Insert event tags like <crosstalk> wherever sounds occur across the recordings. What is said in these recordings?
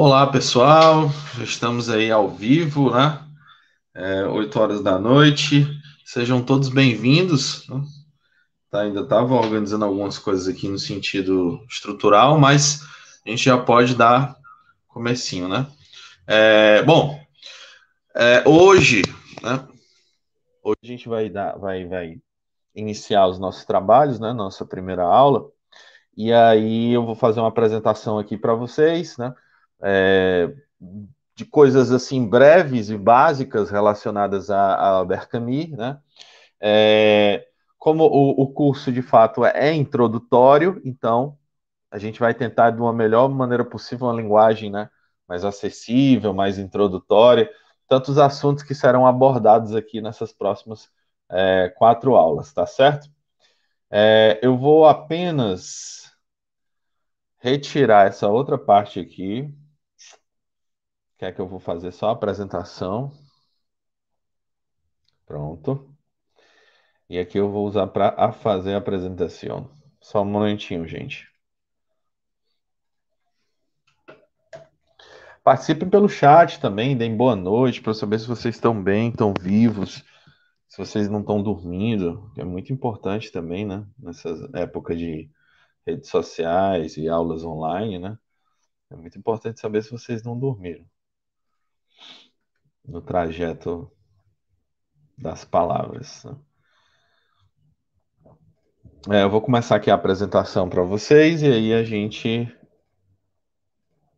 Olá pessoal, estamos aí ao vivo, né? É, 8 horas da noite, sejam todos bem-vindos. Né? Tá, ainda estava organizando algumas coisas aqui no sentido estrutural, mas a gente já pode dar comecinho, né? É, bom, é, hoje, né? Hoje a gente vai dar, vai, vai iniciar os nossos trabalhos, né? Nossa primeira aula. E aí eu vou fazer uma apresentação aqui para vocês, né? é, de coisas assim breves e básicas relacionadas a, a Albert Camus, né? É, como o, o, curso de fato é, é introdutório, então a gente vai tentar de uma melhor maneira possível uma linguagem, né? Mais acessível, mais introdutória, tantos assuntos que serão abordados aqui nessas próximas é, quatro aulas, tá certo? É, eu vou apenas retirar essa outra parte aqui, Quer que eu vou fazer só a apresentação? Pronto. E aqui eu vou usar para fazer a apresentação. Só um momentinho, gente. Participem pelo chat também, deem boa noite para saber se vocês estão bem, estão vivos, se vocês não estão dormindo, que é muito importante também, né? Nessas épocas de redes sociais e aulas online, né? É muito importante saber se vocês não dormiram no trajeto das palavras. Né? É, eu vou começar aqui a apresentação para vocês e aí a gente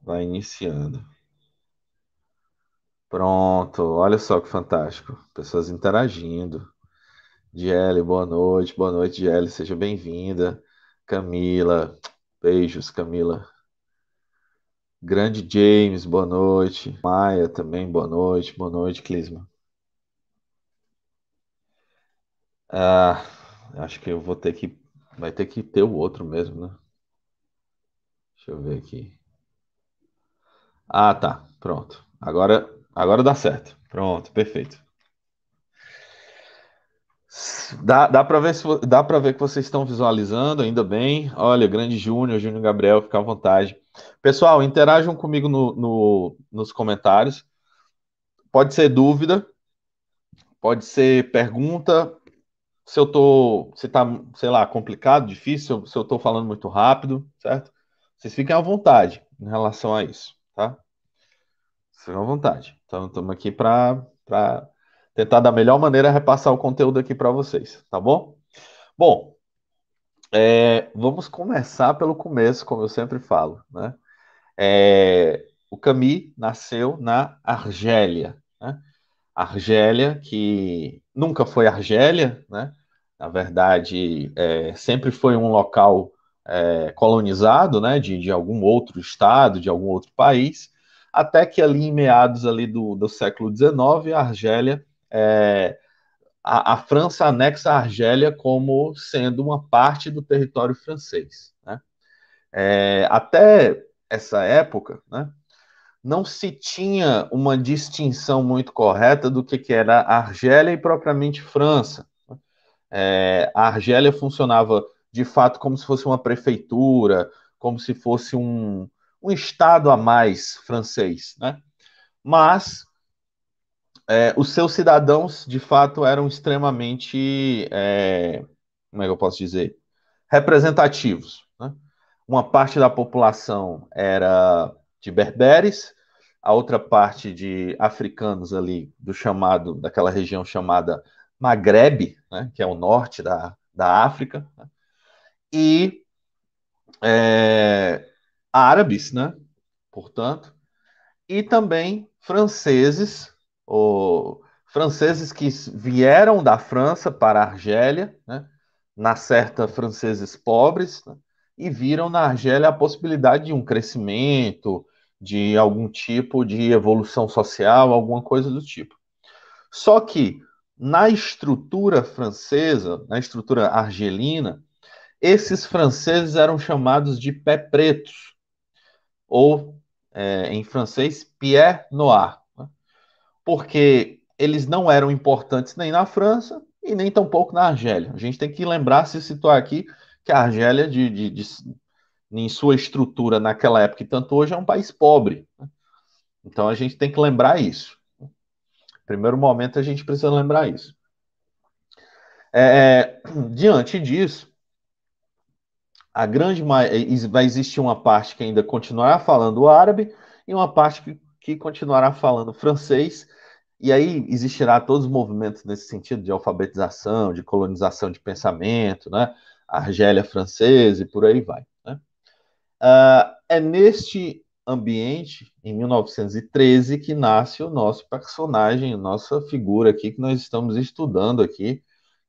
vai iniciando. Pronto, olha só que fantástico. Pessoas interagindo. Diele, boa noite. Boa noite, Diele. Seja bem-vinda. Camila, beijos, Camila. Grande James, boa noite. Maia também, boa noite. Boa noite, Clisma. Ah, acho que eu vou ter que. Vai ter que ter o outro mesmo, né? Deixa eu ver aqui. Ah, tá. Pronto. Agora, agora dá certo. Pronto, perfeito. Dá, dá para ver, se, dá ver que vocês estão visualizando, ainda bem. Olha, grande Júnior, Júnior Gabriel, fica à vontade. Pessoal, interajam comigo no, no, nos comentários. Pode ser dúvida, pode ser pergunta. Se eu tô, se tá, sei lá, complicado, difícil, se eu tô falando muito rápido, certo? Vocês fiquem à vontade em relação a isso, tá? fiquem à vontade. Então, estamos aqui para tentar da melhor maneira repassar o conteúdo aqui para vocês, tá bom? Bom, é, vamos começar pelo começo, como eu sempre falo, né? É, o Cami nasceu na Argélia, né? Argélia, que nunca foi Argélia, né? Na verdade, é, sempre foi um local é, colonizado, né? De, de algum outro estado, de algum outro país, até que ali em meados ali do, do século XIX, a Argélia é, a, a, França anexa a Argélia como sendo uma parte do território francês. Né? É, até essa época, né, não se tinha uma distinção muito correta do que, que era Argélia e propriamente França. Né? É, a Argélia funcionava de fato como se fosse uma prefeitura, como se fosse um, um estado a mais francês, né? Mas é, os seus cidadãos, de fato, eram extremamente, é, como é que eu posso dizer, representativos. Né? Uma parte da população era de berberes, a outra parte de africanos ali do chamado, daquela região chamada Maghreb, né, que é o norte da, da África, né, e é, árabes, né, portanto, e também franceses o, franceses que vieram da França para a Argélia, né, na certa franceses pobres, né, e viram na Argélia a possibilidade de um crescimento, de algum tipo de evolução social, alguma coisa do tipo. Só que na estrutura francesa, na estrutura argelina, esses franceses eram chamados de pé pretos, ou é, em francês, pied noir porque eles não eram importantes nem na França e nem tampouco na Argélia. A gente tem que lembrar, se situar aqui, que a Argélia, de, de, de em sua estrutura naquela época e tanto hoje, é um país pobre. Né? Então a gente tem que lembrar isso. Primeiro momento a gente precisa lembrar isso. É, é <clears throat> diante disso, a grande é, vai existir uma parte que ainda continuará falando árabe e uma parte que, que continuará falando francês e aí existirá todos os movimentos nesse sentido de alfabetização, de colonização de pensamento, né? Argélia francesa e por aí vai. Né? Uh, é neste ambiente, em 1913, que nasce o nosso personagem, nossa figura aqui que nós estamos estudando aqui,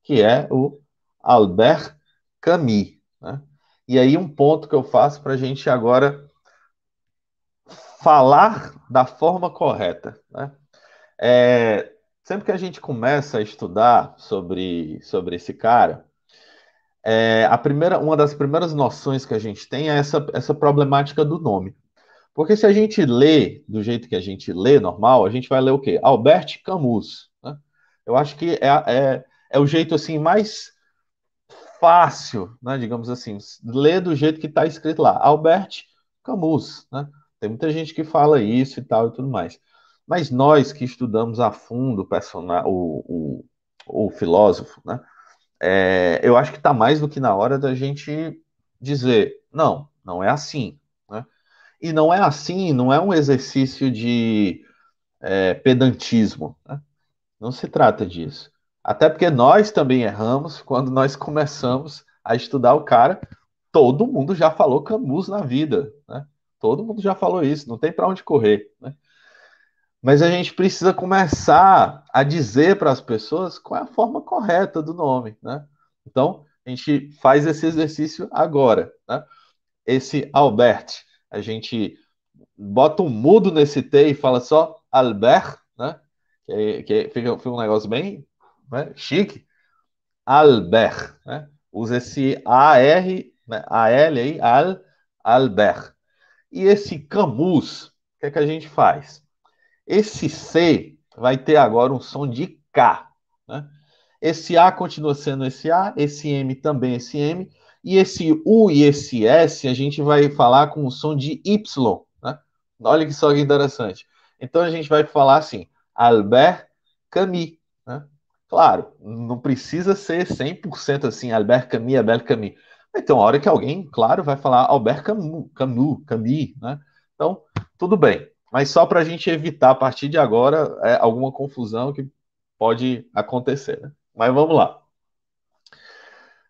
que é o Albert Camus. Né? E aí um ponto que eu faço para a gente agora falar da forma correta, né? É, sempre que a gente começa a estudar sobre, sobre esse cara, é, a primeira, uma das primeiras noções que a gente tem é essa, essa problemática do nome. Porque se a gente lê do jeito que a gente lê normal, a gente vai ler o quê? Albert Camus. Né? Eu acho que é, é, é o jeito assim mais fácil, né? digamos assim, ler do jeito que está escrito lá. Albert Camus. Né? Tem muita gente que fala isso e tal e tudo mais. Mas nós que estudamos a fundo o, o, o, o filósofo, né? É, eu acho que está mais do que na hora da gente dizer, não, não é assim. Né? E não é assim, não é um exercício de é, pedantismo. Né? Não se trata disso. Até porque nós também erramos quando nós começamos a estudar o cara. Todo mundo já falou Camus na vida, né? Todo mundo já falou isso, não tem para onde correr, né? Mas a gente precisa começar a dizer para as pessoas qual é a forma correta do nome, né? Então, a gente faz esse exercício agora, né? Esse Albert, a gente bota um mudo nesse T e fala só Albert, né? Que, que fica, fica um negócio bem né? chique. Albert, né? Usa esse A-R, né? A-L aí, Al, Albert. E esse Camus, o que, é que a gente faz? Esse C vai ter agora um som de K. Né? Esse A continua sendo esse A, esse M também esse M, e esse U e esse S a gente vai falar com o som de Y. Né? Olha que só que interessante. Então a gente vai falar assim, Albert Camus. Né? Claro, não precisa ser 100% assim, Albert Camus, Albert Camus. Então, a hora que alguém, claro, vai falar Albert Camus, Camus, Camus, né? Então, tudo bem. Mas só para a gente evitar a partir de agora é, alguma confusão que pode acontecer. Né? Mas vamos lá.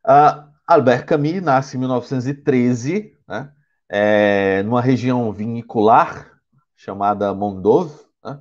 Uh, Albert Camus nasce em 1913, né? É, numa região vinicular chamada Mondov, né?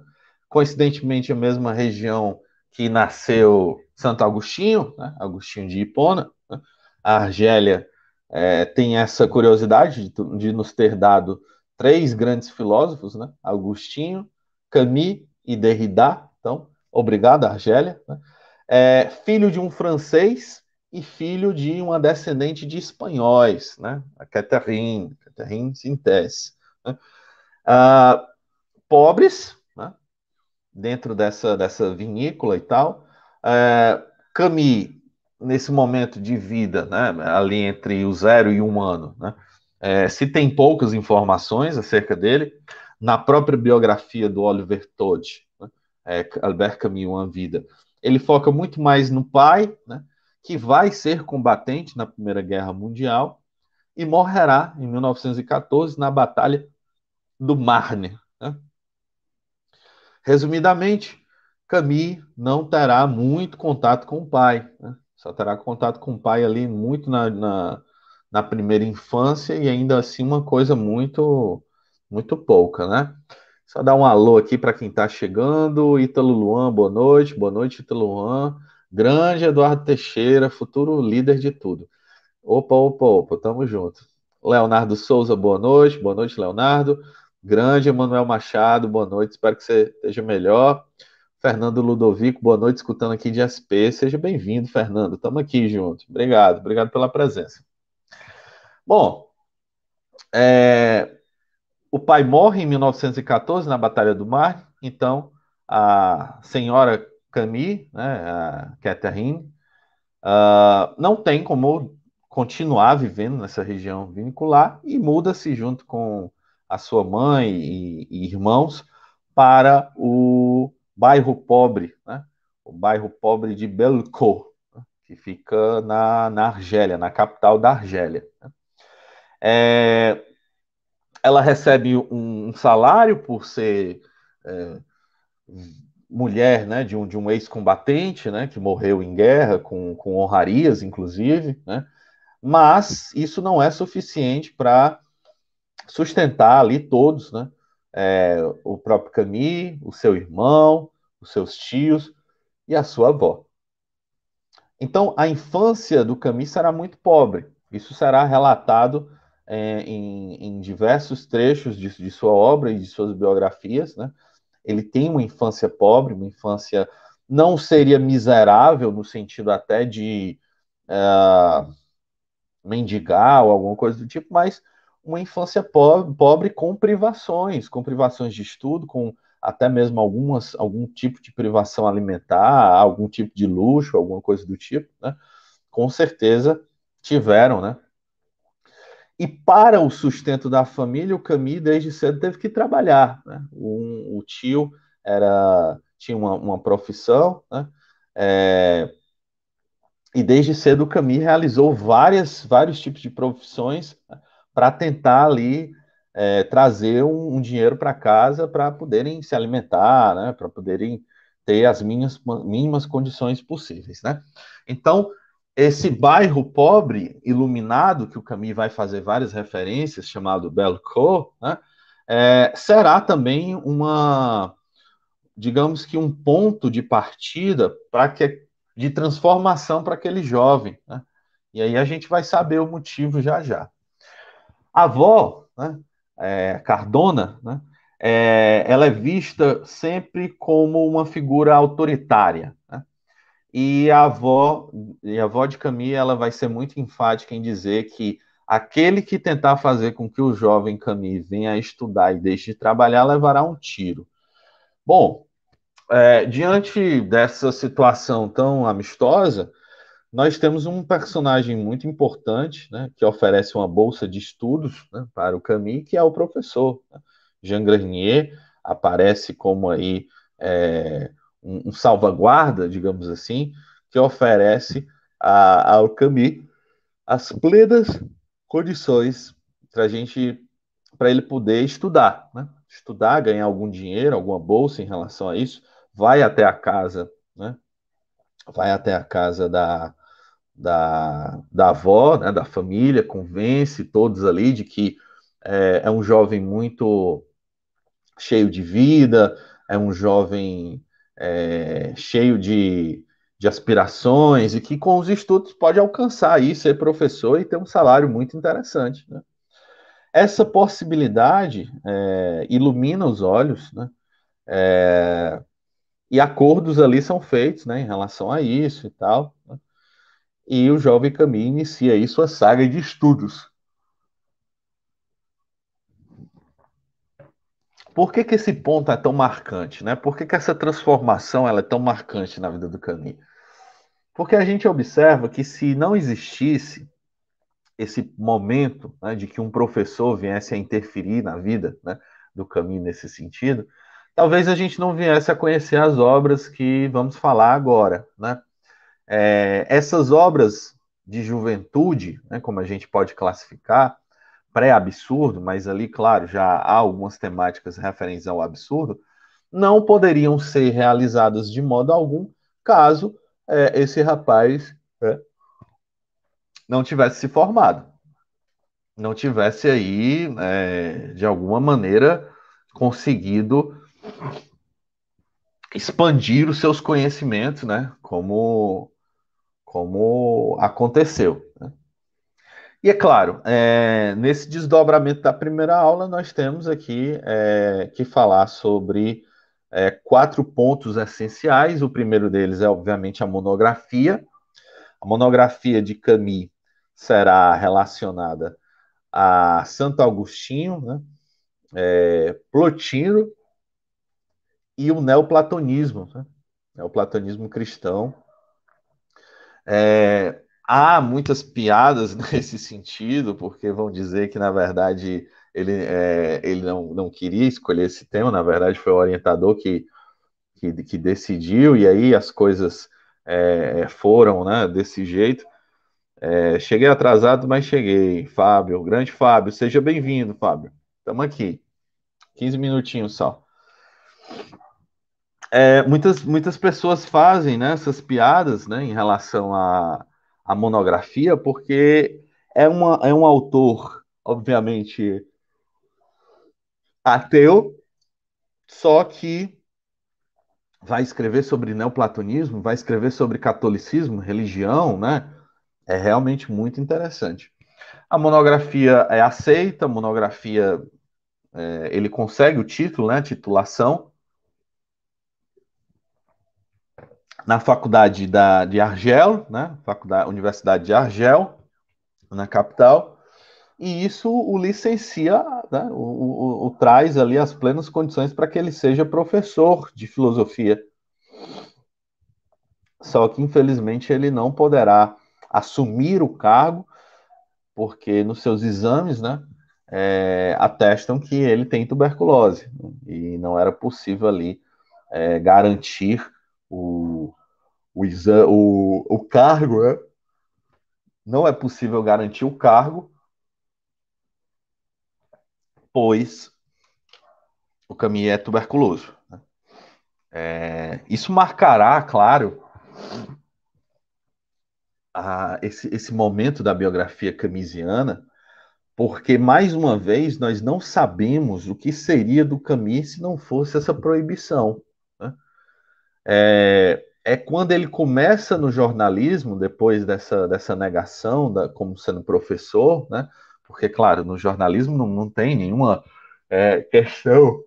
coincidentemente a mesma região que nasceu Santo Agostinho, né? Agostinho de Hipona. Né? A Argélia é, tem essa curiosidade de, de, nos ter dado três grandes filósofos, né? Agostinho, Camus e Derrida. Então, obrigado, Argélia. Né? É, filho de um francês e filho de uma descendente de espanhóis, né? A Catherine, Catherine Sintes. Né? Ah, pobres, né? dentro dessa, dessa vinícola e tal. É, Camus, nesse momento de vida, né? ali entre o zero e um ano, né? É, se tem poucas informações acerca dele, na própria biografia do Oliver Todd, né, é, Albert Camus, Uma Vida, ele foca muito mais no pai, né, que vai ser combatente na Primeira Guerra Mundial e morrerá em 1914 na Batalha do Marne. Né? Resumidamente, Camille não terá muito contato com o pai, né? só terá contato com o pai ali muito na, na na primeira infância e ainda assim uma coisa muito muito pouca, né? Só dar um alô aqui para quem está chegando. Ítalo Luan, boa noite. Boa noite, Ítalo Luan. Grande Eduardo Teixeira, futuro líder de tudo. Opa, opa, opa, tamo junto. Leonardo Souza, boa noite. Boa noite, Leonardo. Grande Emanuel Machado, boa noite. Espero que você esteja melhor. Fernando Ludovico, boa noite, escutando aqui de SP. Seja bem-vindo, Fernando. Estamos aqui junto. Obrigado, obrigado pela presença. Bom, é, o pai morre em 1914 na Batalha do Mar, então a senhora Camille, né, a Catherine, uh, não tem como continuar vivendo nessa região vinicular e muda-se junto com a sua mãe e, e irmãos para o bairro pobre, né, o bairro pobre de Belco, que fica na, na Argélia, na capital da Argélia. Né. É, ela recebe um salário por ser é, mulher né, de um, de um ex-combatente né, que morreu em guerra, com, com honrarias, inclusive, né, mas isso não é suficiente para sustentar ali todos, né, é, o próprio Camille, o seu irmão, os seus tios e a sua avó. Então, a infância do Camille será muito pobre. Isso será relatado é, em, em, diversos trechos de, de, sua obra e de suas biografias, né? Ele tem uma infância pobre, uma infância não seria miserável no sentido até de uh, mendigar ou alguma coisa do tipo, mas uma infância pobre, pobre com privações, com privações de estudo, com até mesmo algumas, algum tipo de privação alimentar, algum tipo de luxo, alguma coisa do tipo, né? Com certeza tiveram, né? E para o sustento da família, o Camille desde cedo teve que trabalhar. Né? Um, o tio era tinha uma, uma profissão, né? é, e desde cedo o Camille realizou várias, vários tipos de profissões né? para tentar ali é, trazer um, um dinheiro para casa para poderem se alimentar, né? para poderem ter as mínimas, mínimas condições possíveis. Né? Então, esse bairro pobre, iluminado, que o Camille vai fazer várias referências, chamado Belcourt, né, é, será também uma, digamos que um ponto de partida para que de transformação para aquele jovem. Né? E aí a gente vai saber o motivo já já. A avó, né, é, Cardona, né, é, ela é vista sempre como uma figura autoritária, e a avó, e a avó de Camille, ela vai ser muito enfática em dizer que aquele que tentar fazer com que o jovem Camille venha estudar e deixe de trabalhar levará um tiro. Bom, é, diante dessa situação tão amistosa, nós temos um personagem muito importante, né, que oferece uma bolsa de estudos né, para o Camille, que é o professor. Né. Jean Grenier aparece como aí é, um, um salvaguarda, digamos assim, que oferece a, ao Cami as plenas condições para a gente, para ele poder estudar, né? estudar, ganhar algum dinheiro, alguma bolsa em relação a isso, vai até a casa, né? vai até a casa da, da, da avó, né? da família, convence todos ali de que é, é um jovem muito cheio de vida, é um jovem é, cheio de, de aspirações e que com os estudos pode alcançar isso, ser professor e ter um salário muito interessante. Né? Essa possibilidade é, ilumina os olhos, né? É, e acordos ali são feitos né, em relação a isso e tal. Né? E o jovem Caminho inicia aí sua saga de estudos. Por que, que esse ponto é tão marcante, né? Por que, que essa transformação ela é tão marcante na vida do Canin? Porque a gente observa que se não existisse esse momento né, de que um professor viesse a interferir na vida né, do Caminho nesse sentido, talvez a gente não viesse a conhecer as obras que vamos falar agora, né? É, essas obras de juventude, né, como a gente pode classificar, pré-absurdo, mas ali, claro, já há algumas temáticas referentes ao absurdo, não poderiam ser realizadas de modo algum caso é, esse rapaz é, não tivesse se formado, não tivesse aí, é, de alguma maneira, conseguido expandir os seus conhecimentos, né? Como, como aconteceu. E é claro, é, nesse desdobramento da primeira aula, nós temos aqui é, que falar sobre é, quatro pontos essenciais. O primeiro deles é, obviamente, a monografia. A monografia de Camus será relacionada a Santo Agostinho, né? É, Plotino e o neoplatonismo, né? neoplatonismo cristão. É, há muitas piadas <laughs> nesse sentido, porque vão dizer que, na verdade, ele, é, ele não, não queria escolher esse tema, na verdade, foi o orientador que, que, que decidiu, e aí as coisas é, foram né, desse jeito. É, cheguei atrasado, mas cheguei. Fábio, grande Fábio, seja bem-vindo, Fábio. Estamos aqui. 15 minutinhos só. É, muitas, muitas pessoas fazem né, essas piadas né, em relação a, a monografia, porque é, uma, é um autor, obviamente, ateu, só que vai escrever sobre neoplatonismo, vai escrever sobre catolicismo, religião, né? É realmente muito interessante. A monografia é aceita, a monografia é, ele consegue o título, né? Titulação. na faculdade da, de Argel, né? Faculdade, Universidade de Argel, na capital, e isso o licencia, né? o, o, o traz ali as plenas condições para que ele seja professor de filosofia. Só que, infelizmente, ele não poderá assumir o cargo, porque nos seus exames, né, é, atestam que ele tem tuberculose, e não era possível ali é, garantir o, o, o, o cargo, né? não é possível garantir o cargo, pois o caminho é tuberculoso. Né? É, isso marcará, claro, a, esse, esse momento da biografia camisiana, porque, mais uma vez, nós não sabemos o que seria do Camus se não fosse essa proibição é, é quando ele começa no jornalismo, depois dessa, dessa negação da, como sendo professor, né? Porque, claro, no jornalismo não, não tem nenhuma é, questão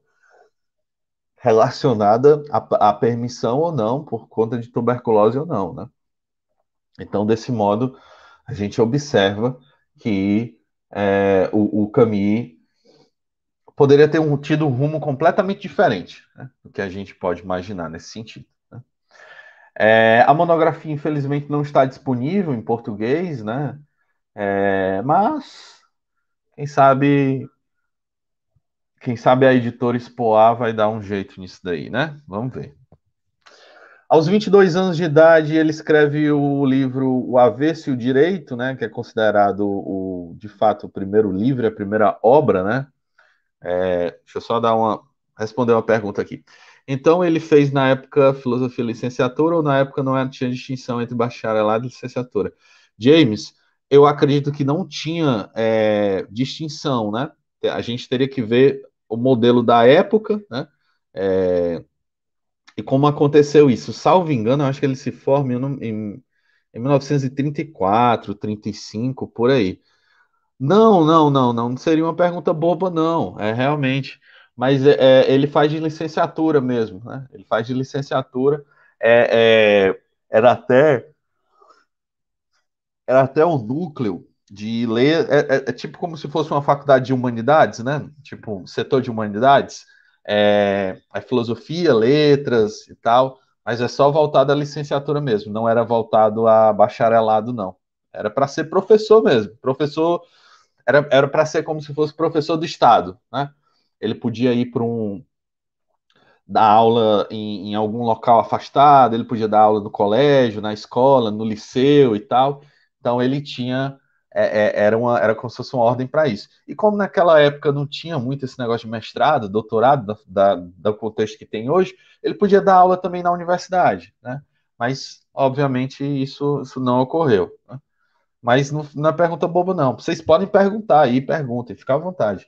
relacionada à, à, permissão ou não, por conta de tuberculose ou não, né? Então, desse modo, a gente observa que é, o, o Camus poderia ter um, tido um rumo completamente diferente né, do que a gente pode imaginar nesse sentido. Né? É, a monografia, infelizmente, não está disponível em português, né? É, mas quem sabe, quem sabe a editora Expoá vai dar um jeito nisso daí, né? Vamos ver. Aos 22 anos de idade, ele escreve o livro O Avesso e o Direito, né, que é considerado o de fato o primeiro livro, a primeira obra, né, é, deixa eu só dar uma. responder uma pergunta aqui. Então, ele fez na época filosofia licenciatura ou na época não tinha distinção entre bacharelado e licenciatura? James, eu acredito que não tinha é, distinção, né? A gente teria que ver o modelo da época, né? É, e como aconteceu isso. Salvo engano, eu acho que ele se forma em, em, em 1934, 35, por aí. Não, não, não, não, não seria uma pergunta boba, não. É realmente. Mas é, é, ele faz de licenciatura mesmo, né? Ele faz de licenciatura. É, é, era até era até um núcleo de ler. É, é, é, tipo como se fosse uma faculdade de humanidades, né? Tipo um setor de humanidades. É, é filosofia, letras e tal. Mas é só voltado à licenciatura mesmo. Não era voltado a bacharelado, não. Era para ser professor mesmo. Professor era para ser como se fosse professor do Estado, né? Ele podia ir para um dar aula em, em, algum local afastado, ele podia dar aula no colégio, na escola, no liceu e tal. Então ele tinha é, é, era uma era como se fosse uma ordem para isso. E como naquela época não tinha muito esse negócio de mestrado, doutorado da, da, do contexto que tem hoje, ele podia dar aula também na universidade, né? Mas obviamente isso isso não ocorreu. Né? Mas não, não é pergunta boba, não. Vocês podem perguntar aí, perguntem, fica à vontade.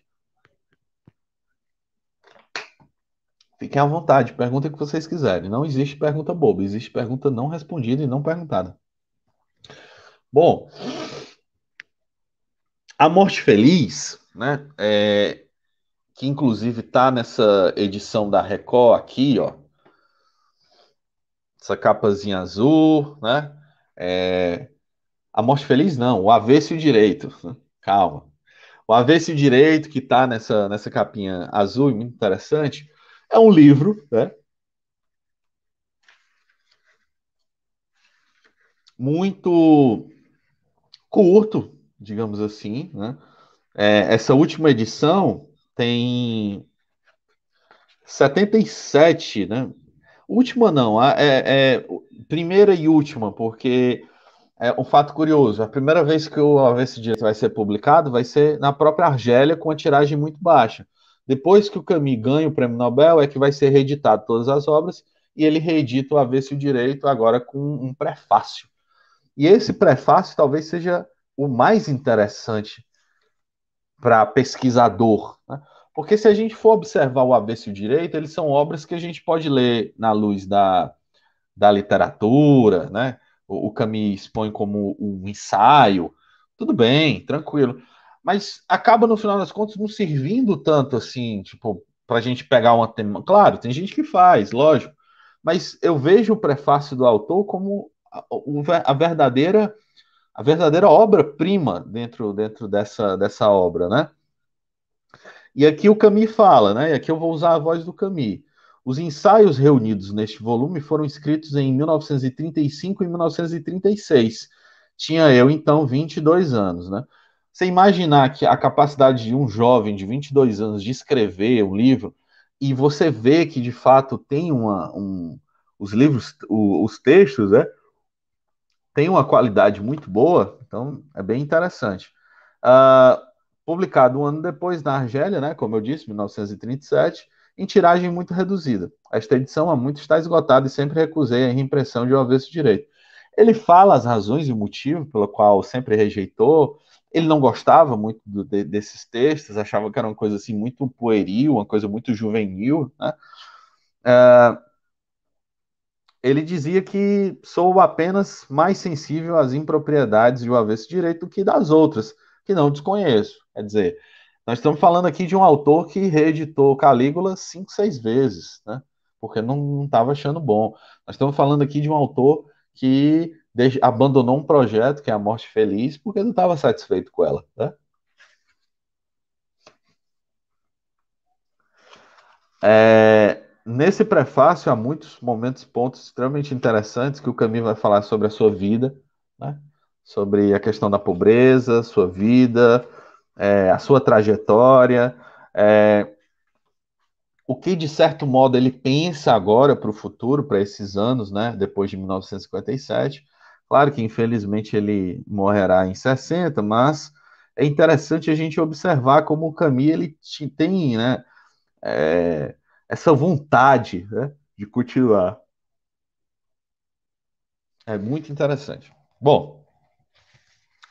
Fiquem à vontade, perguntem o que vocês quiserem. Não existe pergunta boba, existe pergunta não respondida e não perguntada. Bom, a Morte Feliz, né? É, que inclusive tá nessa edição da Record aqui, ó. Essa capazinha azul, né? É, a morte feliz não, o avesso e o direito. Né? Calma. O avesso e o direito que está nessa, nessa capinha azul, muito interessante, é um livro, né? Muito curto, digamos assim, né? É, essa última edição tem 77, né? Última não, é, é primeira e última, porque é, um fato curioso: a primeira vez que o avesso direito vai ser publicado vai ser na própria Argélia, com a tiragem muito baixa. Depois que o Camus ganha o prêmio Nobel, é que vai ser reeditado todas as obras e ele reedita o avesso direito agora com um prefácio. E esse prefácio talvez seja o mais interessante para pesquisador, né? porque se a gente for observar o avesso direito, eles são obras que a gente pode ler na luz da, da literatura, né? o, Cami expõe como um ensaio, tudo bem, tranquilo. Mas acaba, no final das contas, não servindo tanto assim, tipo, a gente pegar uma tema. Claro, tem gente que faz, lógico. Mas eu vejo o prefácio do autor como a, verdadeira a verdadeira obra-prima dentro, dentro dessa, dessa obra, né? E aqui o Cami fala, né? E aqui eu vou usar a voz do Cami. Os ensaios reunidos neste volume foram escritos em 1935 e 1936. Tinha eu, então, 22 anos, né? Você imaginar que a capacidade de um jovem de 22 anos de escrever um livro e você vê que de fato tem uma um, os livros, o, os textos, né? Tem uma qualidade muito boa, então é bem interessante. Uh, publicado um ano depois na Argélia, né? Como eu disse, 1937, em tiragem muito reduzida. Esta edição há muito está esgotada e sempre recusei a reimpressão de O Avesso Direito. Ele fala as razões e o motivo pelo qual sempre rejeitou. Ele não gostava muito do, de, desses textos, achava que era uma coisa assim muito pueril, uma coisa muito juvenil. Né? Uh, ele dizia que sou apenas mais sensível às impropriedades de O Avesso Direito do que das outras, que não desconheço. Quer dizer, nós estamos falando aqui de um autor que reeditou Calígula cinco, seis vezes, né? Porque não estava achando bom. Nós estamos falando aqui de um autor que de... abandonou um projeto, que é a Morte Feliz, porque não estava satisfeito com ela, né? É, nesse prefácio há muitos momentos, pontos extremamente interessantes que o Camilo vai falar sobre a sua vida, né? sobre a questão da pobreza, sua vida, é, a sua trajetória, é, o que de certo modo ele pensa agora para o futuro, para esses anos, né? Depois de 1957. Claro que infelizmente ele morrerá em 60, mas é interessante a gente observar como o Camille ele tem, né? É, essa vontade né, de continuar. É muito interessante. Bom,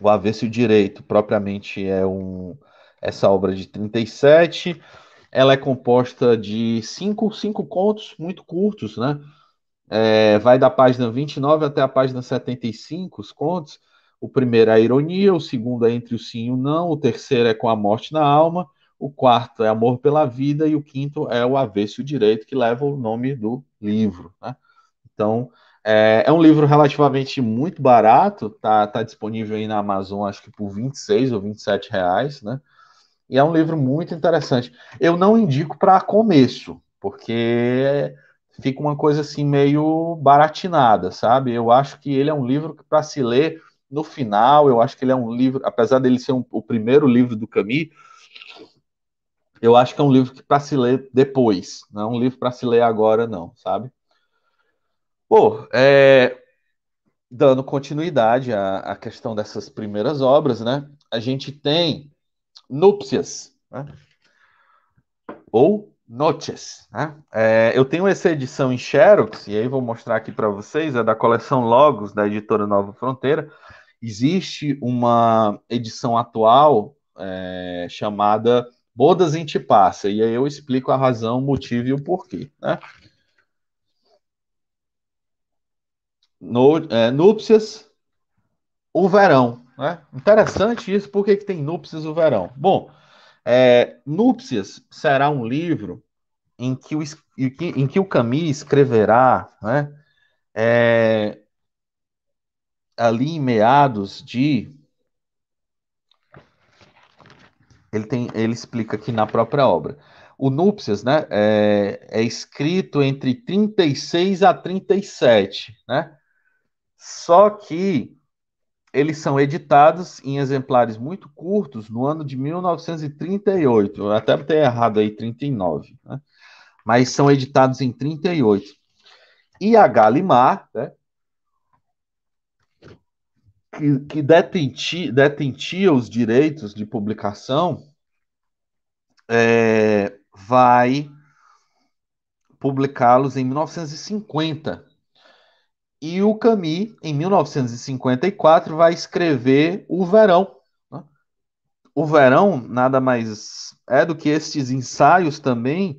o avesso direito, propriamente, é um, essa obra de 37. Ela é composta de cinco, cinco contos muito curtos, né? É, vai da página 29 até a página 75, os contos. O primeiro é a ironia, o segundo é entre o sim e o não, o terceiro é com a morte na alma, o quarto é amor pela vida e o quinto é o avesso direito, que leva o nome do livro. Né? Então, é, é, um livro relativamente muito barato, tá, tá disponível aí na Amazon, acho que por 26 ou 27 reais, né? E é um livro muito interessante. Eu não indico para começo, porque fica uma coisa assim meio baratinada, sabe? Eu acho que ele é um livro para se ler no final, eu acho que ele é um livro, apesar dele ser um, o primeiro livro do Camus, eu acho que é um livro que para se ler depois, não é um livro para se ler agora não, sabe? Pô, é, dando continuidade à, à, questão dessas primeiras obras, né? A gente tem núpcias, né? ou noches, né? É, eu tenho essa edição em xerox e aí vou mostrar aqui para vocês. É da coleção Logos da editora Nova Fronteira. Existe uma edição atual é, chamada Bodas em Tipassa e aí eu explico a razão, o motivo e o porquê, né? no, é, núpcias, o verão. Né? Interessante isso, por que, que tem núpcias o verão? Bom, é, núpcias será um livro em que o, em que, em que o Camus escreverá né, é, ali em meados de. Ele, tem, ele explica aqui na própria obra. O Núpcias né, é, é escrito entre 36 a 37, né? Só que eles são editados em exemplares muito curtos no ano de 1938. Eu até botei errado aí, 39, né? Mas são editados em 38. E a Galimar, né? Que, que detentia, detentia os direitos de publicação, é, vai publicá-los em 1950. E o Camus, em 1954, vai escrever O Verão. Né? O Verão nada mais é do que estes ensaios também,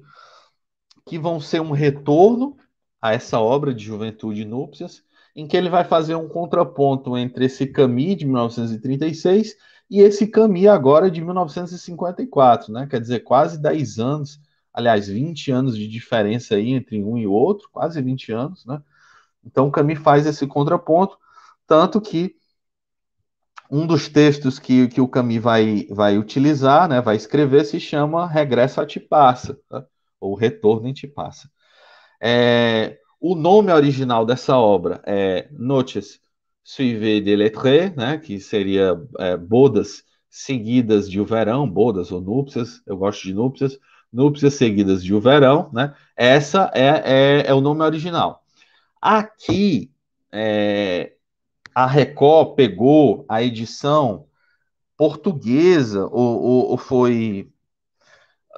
que vão ser um retorno a essa obra de Juventude e Núpcias, em que ele vai fazer um contraponto entre esse Camus de 1936 e esse Camus agora de 1954, né? Quer dizer, quase 10 anos, aliás, 20 anos de diferença aí entre um e outro, quase 20 anos, né? Então, Camus faz esse contraponto, tanto que um dos textos que, que o Camus vai, vai utilizar, né, vai escrever, se chama Regresso a Tipassa, tá? ou Retorno em Tipassa. É, o nome original dessa obra é Notes suivées de lettres, né, que seria é, bodas seguidas de o verão, bodas ou núpcias, eu gosto de núpcias, núpcias seguidas de o verão, né? Essa é, é, é o nome original. Aqui, é, a Record pegou a edição portuguesa, ou, ou, ou, foi.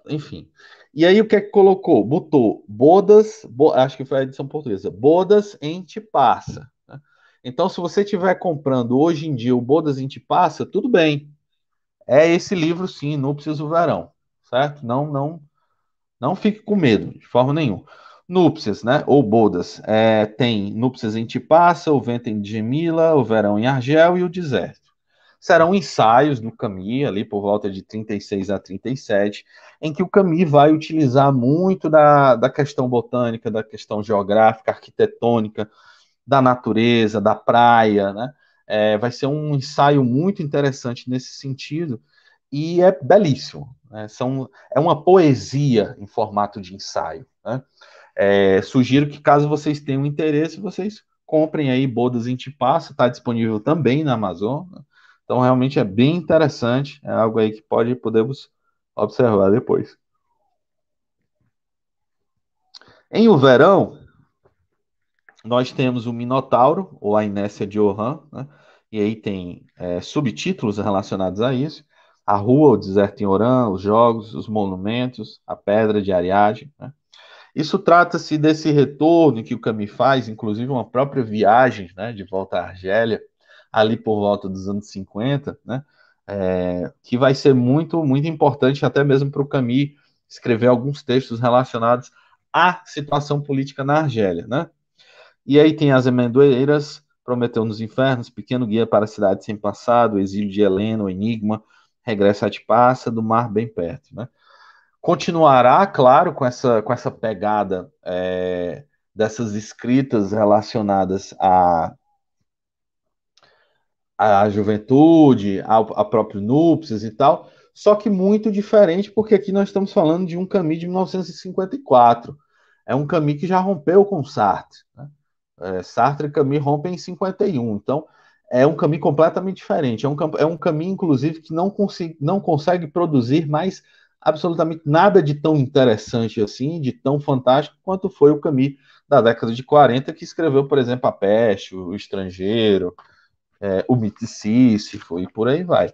Enfim. E aí, o que é que colocou? Botou Bodas, bo... acho que foi a edição portuguesa, Bodas em Tipassa. Né? Então, se você estiver comprando hoje em dia o Bodas em Tipassa, tudo bem. É esse livro, sim, Núpcias do Verão, certo? Não, não, não fique com medo, de forma nenhuma. Núpcias, né? Ou bodas. É, tem núpcias em Tipassa, o vento em Gemila, o verão em Argel e o deserto. Serão ensaios no Cami, ali por volta de 36 a 37, em que o Cami vai utilizar muito da, da questão botânica, da questão geográfica, arquitetônica, da natureza, da praia, né? É, vai ser um ensaio muito interessante nesse sentido e é belíssimo. Né? São, é uma poesia em formato de ensaio. Né? É, sugiro que caso vocês tenham interesse, vocês comprem aí Bodas em Tipaça, está disponível também na Amazon. Né? Então realmente é bem interessante, é algo aí que pode podemos observar depois. Em o verão, nós temos o Minotauro, ou a Inécia de Oran né? e aí tem é, subtítulos relacionados a isso. A rua, o deserto em Orã, os jogos, os monumentos, a pedra de Ariadne. Né? Isso trata-se desse retorno que o Cami faz, inclusive uma própria viagem né, de volta à Argélia, ali por volta dos anos 50, né, é, que vai ser muito, muito importante até mesmo para o Cami escrever alguns textos relacionados à situação política na Argélia. Né? E aí tem as Amendoeiras, Prometeu nos Infernos, Pequeno Guia para a Cidade Sem Passado, Exílio de Helena, O Enigma, Regressa a Te Passa, Do Mar Bem Perto. Né? continuará, claro, com essa, com essa pegada é, dessas escritas relacionadas à, à juventude, ao, próprio núpcias e tal, só que muito diferente, porque aqui nós estamos falando de um caminho de 1954. É um caminho que já rompeu com Sartre. Né? É, Sartre e Camus rompem em 51. Então, é um caminho completamente diferente. É um, é um caminho, inclusive, que não, consi não consegue produzir mais absolutamente nada de tão interessante assim, de tão fantástico quanto foi o Camus da década de 40, que escreveu, por exemplo, A Peste, O Estrangeiro, é, O Mito e por aí vai.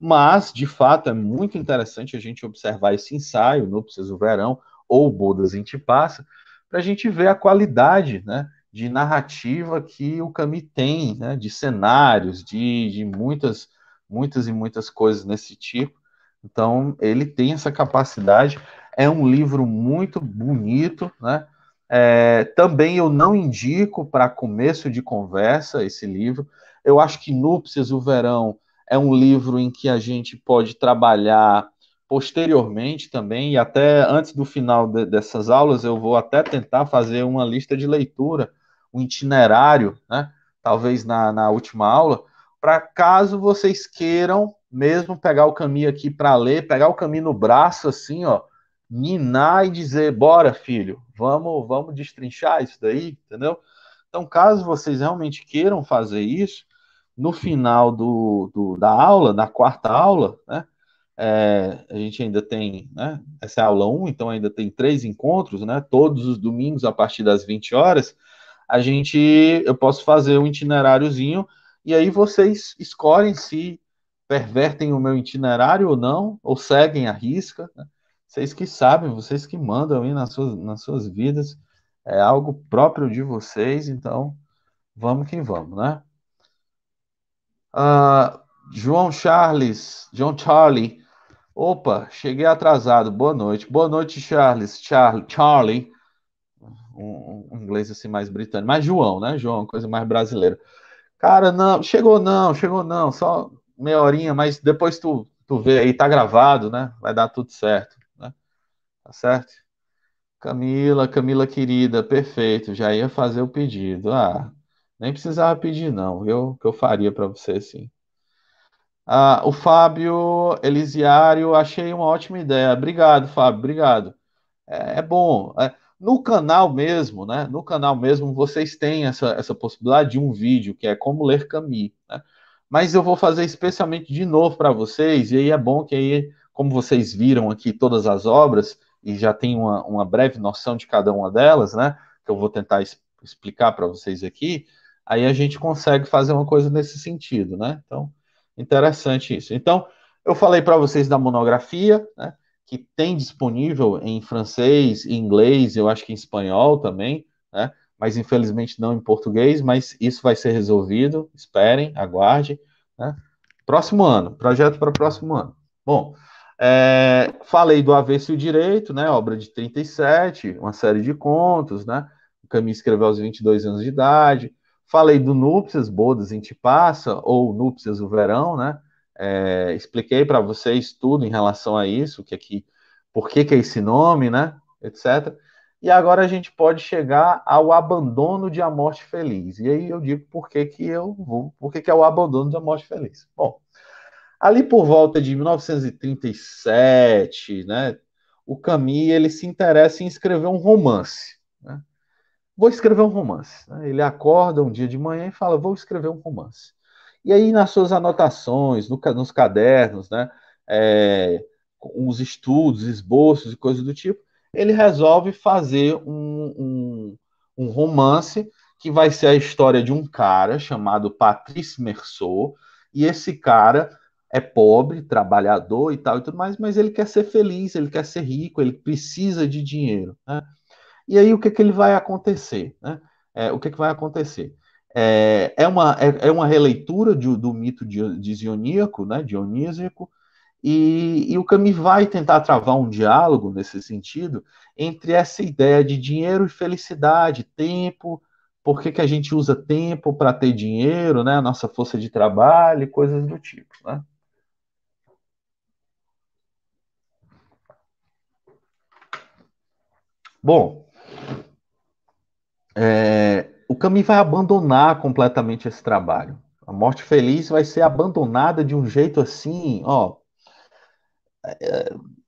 Mas, de fato, é muito interessante a gente observar esse ensaio, Núpcias do Verão ou Bodas em Tipassa, para a gente ver a qualidade né, de narrativa que o Camus tem, né, de cenários, de, de muitas, muitas e muitas coisas nesse tipo então, ele tem essa capacidade. É um livro muito bonito, né? É, também eu não indico para começo de conversa esse livro. Eu acho que Núpcias, o Verão, é um livro em que a gente pode trabalhar posteriormente também, e até antes do final de, dessas aulas, eu vou até tentar fazer uma lista de leitura, um itinerário, né? talvez na, na última aula, para caso vocês queiram mesmo pegar o caminho aqui para ler, pegar o caminho no braço, assim, ó, minar e dizer, bora, filho, vamos, vamos destrinchar isso daí, entendeu? Então, caso vocês realmente queiram fazer isso, no final do, do da aula, da quarta aula, né? É, a gente ainda tem, né? Essa é a aula 1, então ainda tem três encontros, né? Todos os domingos, a partir das 20 horas, a gente eu posso fazer um itineráriozinho e aí vocês escolhem se pervertem o meu itinerário ou não, ou seguem a risca. Né? Vocês que sabem, vocês que mandam aí nas suas, nas suas vidas, é algo próprio de vocês, então vamos que vamos, né? Uh, João Charles, João Charlie, opa, cheguei atrasado, boa noite, boa noite Charles, Charlie, Charlie, um, um inglês assim mais britânico, mais João, né, João, coisa mais brasileira. Cara, não, chegou não, chegou não, só meia horinha, mas depois tu, tu vê aí, tá gravado, né? Vai dar tudo certo, né? Tá certo? Camila, Camila querida, perfeito, já ia fazer o pedido. Ah, nem precisava pedir, não, viu? Que eu faria para você, sim. Ah, o Fábio Elisiário, achei uma ótima ideia. Obrigado, Fábio, obrigado. É, é bom. É, no canal mesmo, né? No canal mesmo, vocês têm essa, essa possibilidade de um vídeo que é como ler Camille. Né? mas eu vou fazer especialmente de novo para vocês, e aí é bom que aí, como vocês viram aqui todas as obras, e já tem uma, uma breve noção de cada uma delas, né? Que eu vou tentar es, explicar para vocês aqui, aí a gente consegue fazer uma coisa nesse sentido, né? Então, interessante isso. Então, eu falei para vocês da monografia, né? Que tem disponível em francês, em inglês, eu acho que em espanhol também, né? mas infelizmente não em português, mas isso vai ser resolvido, esperem, aguardem. Né? Próximo ano, projeto para próximo ano. Bom, é, falei do avesso e o direito, né? Obra de 37, uma série de contos, né? O Caminho escreveu aos 22 anos de idade. Falei do Núpcias, Bodas em Tipassa, ou Núpcias, o Verão, né? É, expliquei para vocês tudo em relação a isso, que aqui, é por que, que é esse nome, né? Etc. E agora a gente pode chegar ao abandono de A Morte Feliz. E aí eu digo por que, que eu vou, por que, que é o abandono de A Morte Feliz. Bom, ali por volta de 1937, né, o Camus ele se interessa em escrever um romance. Né? Vou escrever um romance. Né? Ele acorda um dia de manhã e fala: vou escrever um romance. E aí nas suas anotações, no, nos cadernos, né, é, eh, uns estudos, esboços e coisas do tipo, ele resolve fazer um, um, um romance que vai ser a história de um cara chamado Patrice Merceau, e esse cara é pobre, trabalhador e tal e tudo mais, mas ele quer ser feliz, ele quer ser rico, ele precisa de dinheiro. Né? E aí o que, é que ele vai acontecer? Né? É, o que, é que vai acontecer? É, é uma, é, é uma releitura de, do mito dioníaco, né, dionísico, e, e, o Camus vai tentar travar um diálogo nesse sentido entre essa ideia de dinheiro e felicidade, tempo, por que, que a gente usa tempo para ter dinheiro, né? A nossa força de trabalho, coisas do tipo, né? Bom, é, o Camus vai abandonar completamente esse trabalho. A morte feliz vai ser abandonada de um jeito assim, ó,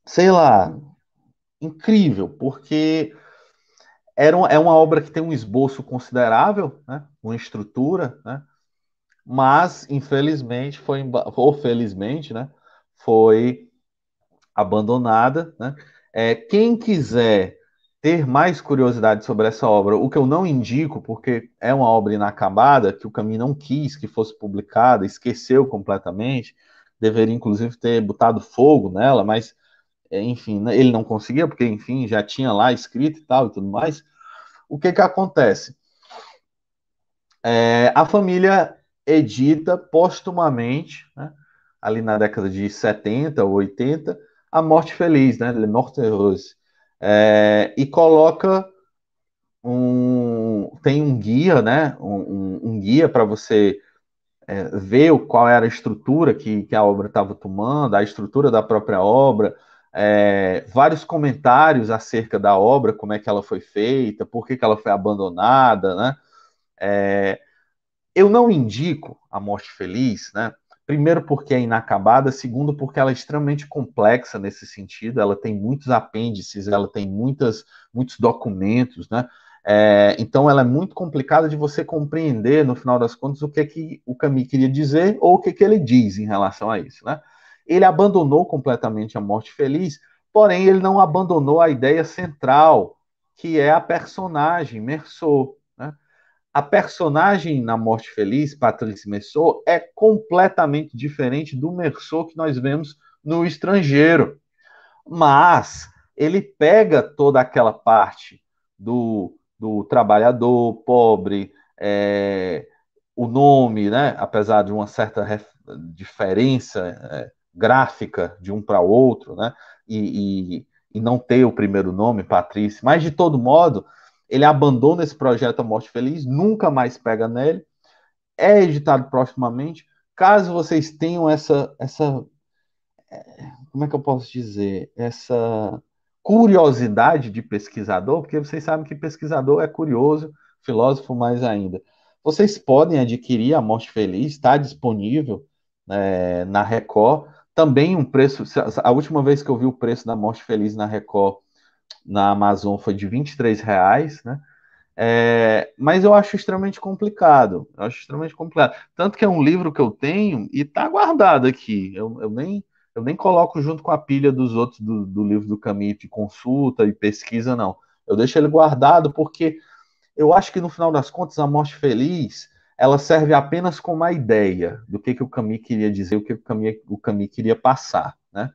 sei lá, incrível, porque era é uma obra que tem um esboço considerável, né? uma estrutura, né? mas infelizmente foi ou felizmente, né? foi abandonada. Né? É, quem quiser ter mais curiosidade sobre essa obra, o que eu não indico, porque é uma obra inacabada, que o Caminho não quis que fosse publicada, esqueceu completamente, deveria inclusive ter botado fogo nela, mas é, enfim, né, ele não conseguia, porque enfim, já tinha lá escrito e tal e tudo mais. O que que acontece? É, a família edita postumamente, né, ali na década de 70 ou 80, A Morte Feliz, né, Le Morte Rose, é, e coloca um. tem um guia, né, um, um, um guia para você é, ver qual era a estrutura que, que a obra estava tomando, a estrutura da própria obra, é, vários comentários acerca da obra, como é que ela foi feita, por que, que ela foi abandonada, né? É, eu não indico A Morte Feliz, né? Primeiro porque é inacabada, segundo porque ela é extremamente complexa nesse sentido, ela tem muitos apêndices, ela tem muitas, muitos documentos, né? É, então ela é muito complicada de você compreender, no final das contas, o que, é que o Camus queria dizer ou o que, é que ele diz em relação a isso. Né? Ele abandonou completamente a morte feliz, porém ele não abandonou a ideia central, que é a personagem Merceau. Né? A personagem na Morte Feliz, Patrice Merceau, é completamente diferente do Merceau que nós vemos no estrangeiro. Mas ele pega toda aquela parte do do trabalhador pobre, é, o nome, né, apesar de uma certa diferença é, gráfica de um para o outro, né, e, e, e, não ter o primeiro nome, Patrícia, mas de todo modo, ele abandona esse projeto A Morte Feliz, nunca mais pega nele, é editado proximamente. Caso vocês tenham essa, essa é, como é que eu posso dizer? Essa curiosidade de pesquisador, porque vocês sabem que pesquisador é curioso, filósofo mais ainda. Vocês podem adquirir A Morte Feliz, está disponível é, na Record. Também um preço. A última vez que eu vi o preço da Morte Feliz na Record, na Amazon, foi de 23 reais, né? É, mas eu acho extremamente complicado. Eu acho extremamente complicado. Tanto que é um livro que eu tenho e está guardado aqui. Eu, eu nem eu nem coloco junto com a pilha dos outros do, do livro do caminho de consulta e pesquisa, não. Eu deixo ele guardado porque eu acho que no final das contas a morte feliz ela serve apenas como uma ideia do que, que o Camus queria dizer, o que o Camus, o Camus queria passar, né?